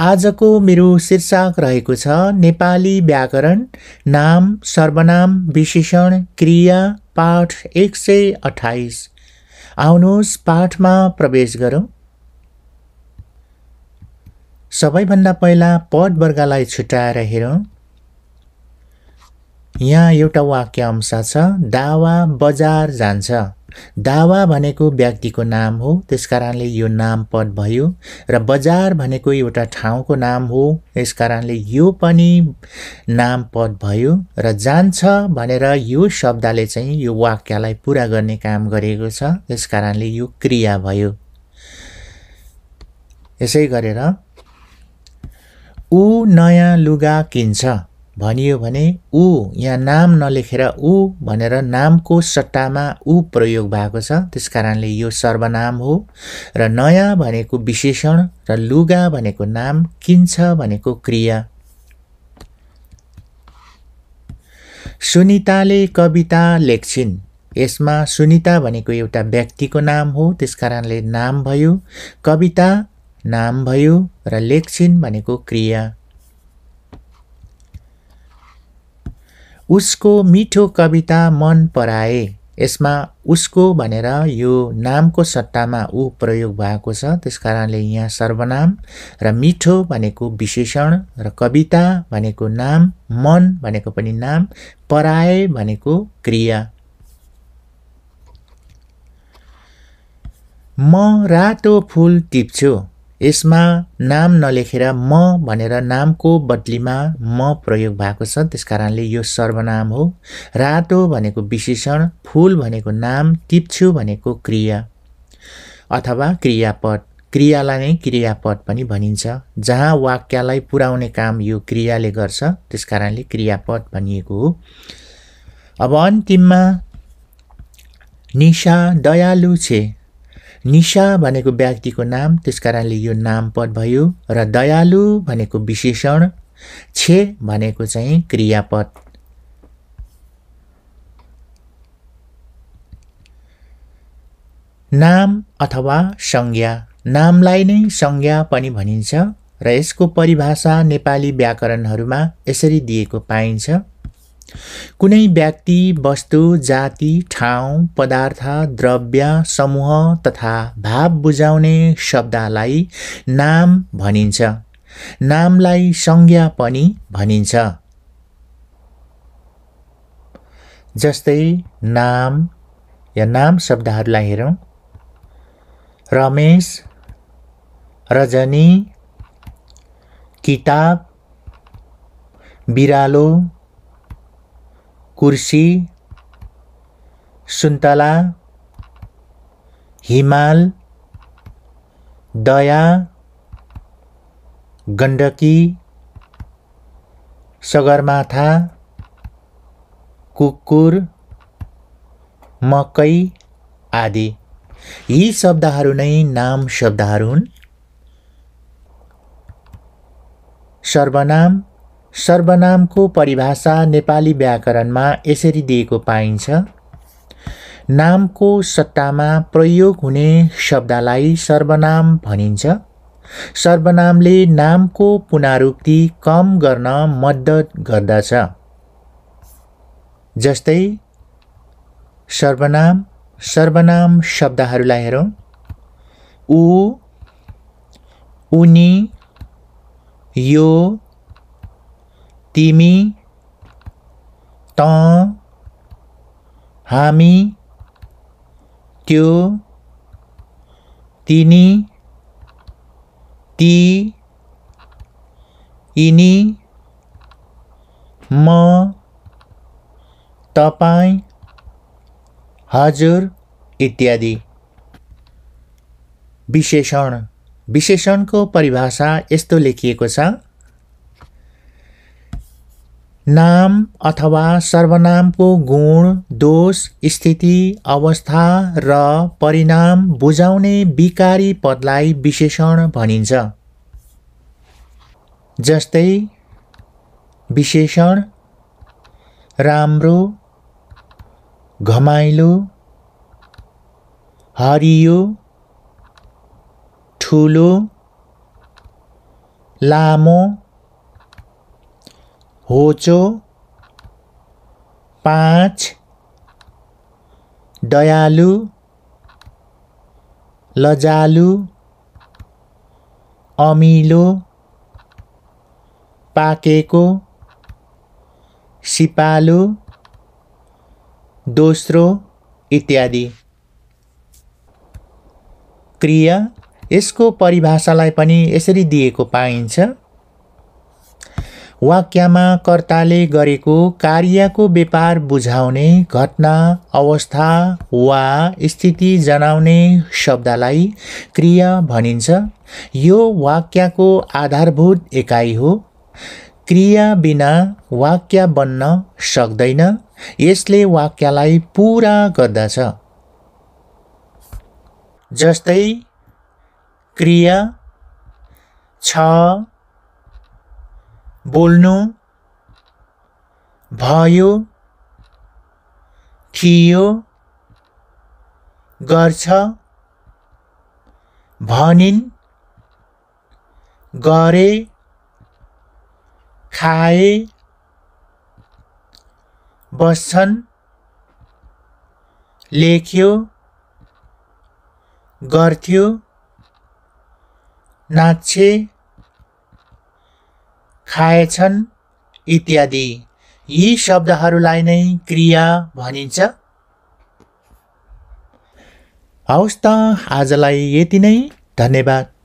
आजको मेरो शीर्षक रहेको छ नेपाली व्याकरण नाम सर्वनाम विशेषण क्रिया पाठ एक सय अठाइस आउनुहोस् पाठमा प्रवेश गरौँ सबैभन्दा पहिला पदवर्गलाई छुट्याएर हेरौँ यहाँ एउटा वाक्यांश छ दावा बजार जान्छ दावा भनेको व्यक्तिको नाम हो त्यस कारणले यो नाम पद भयो र बजार भनेको एउटा ठाउँको नाम हो यस कारणले यो पनि नाम पद भयो र जान्छ भनेर यो शब्दले चाहिँ यो वाक्यलाई पुरा गर्ने काम गरेको छ कारणले यो क्रिया भयो यसै गरेर ऊ नयाँ लुगा किन्छ भनियो भने ऊ यहाँ नाम नलेखेर ऊ भनेर नामको सट्टामा ऊ प्रयोग भएको छ त्यस कारणले यो सर्वनाम हो र नयाँ भनेको विशेषण र लुगा भनेको नाम किन्छ भनेको क्रिया सुनिताले कविता लेख्छिन् यसमा सुनिता भनेको एउटा व्यक्तिको नाम हो त्यस कारणले नाम भयो कविता नाम भयो र लेख्छिन् भनेको क्रिया उसको मिठो कविता मन पराए यसमा उसको भनेर यो नामको सट्टामा ऊ प्रयोग भएको छ त्यस कारणले यहाँ सर्वनाम र मिठो भनेको विशेषण र कविता भनेको नाम मन भनेको पनि नाम पराए भनेको क्रिया म रातो फुल टिप्छु यसमा नाम नलेखेर म भनेर नामको बदलीमा म प्रयोग भएको छ त्यस कारणले यो सर्वनाम हो रातो भनेको विशेषण फुल भनेको नाम टिप्छु भनेको क्रिया अथवा क्रियापद क्रियालाई नै क्रियापद पनि भनिन्छ जहाँ वाक्यलाई पुर्याउने काम यो क्रियाले गर्छ त्यस कारणले क्रियापद भनिएको हो अब अन्तिममा निशा दयालु छे निशा भनेको व्यक्तिको नाम कारणले यो नाम भयो र दयालु भनेको विशेषण छे भनेको चाहिँ क्रियापद नाम अथवा संज्ञा नामलाई नै संज्ञा पनि भनिन्छ र यसको परिभाषा नेपाली व्याकरणहरूमा यसरी दिएको पाइन्छ कुनै व्यक्ति वस्तु जाति ठाउँ पदार्थ द्रव्य समूह तथा भाव बुझाउने शब्दलाई नाम भनिन्छ नामलाई संज्ञा पनि भनिन्छ जस्तै नाम या नाम शब्दहरूलाई हेरौँ रमेश रजनी किताब बिरालो कुर्सी सुन्तला हिमाल दया गण्डकी सगरमाथा कुकुर मकै आदि यी शब्दहरू नै नाम शब्दहरू हुन् सर्वनाम सर्वनामको परिभाषा नेपाली व्याकरणमा यसरी दिएको पाइन्छ नामको सट्टामा प्रयोग हुने शब्दलाई सर्वनाम भनिन्छ सर्वनामले नामको पुनरुक्ति कम गर्न मद्दत गर्दछ जस्तै सर्वनाम सर्वनाम शब्दहरूलाई हेरौँ ऊ उनी यो तिमी त हामी त्यो तिनी ती यिनी म तपाईँ हजुर इत्यादि विशेषण विशेषणको परिभाषा यस्तो लेखिएको छ नाम अथवा सर्वनामको गुण दोष स्थिति अवस्था र परिणाम बुझाउने विकारी पदलाई विशेषण भनिन्छ जस्तै विशेषण राम्रो घमाइलो हरियो ठुलो लामो होचो पाँच दयालु लजालु अमिलो पाकेको सिपालु दोस्रो इत्यादि क्रिया यसको परिभाषालाई पनि यसरी दिएको पाइन्छ वाक्यमा कर्ताले गरेको कार्यको व्यापार बुझाउने घटना अवस्था वा स्थिति जनाउने शब्दलाई क्रिया भनिन्छ यो वाक्यको आधारभूत एकाइ हो क्रिया बिना वाक्य बन्न सक्दैन यसले वाक्यलाई पुरा गर्दछ जस्तै क्रिया छ बोल्नु भयो थियो गर्छ भनिन् गरे खाए बस्छन् लेख्यो गर्थ्यो नाच्छे खाएछन् इत्यादि यी शब्दहरूलाई नै क्रिया भनिन्छ हवस् त आजलाई यति नै धन्यवाद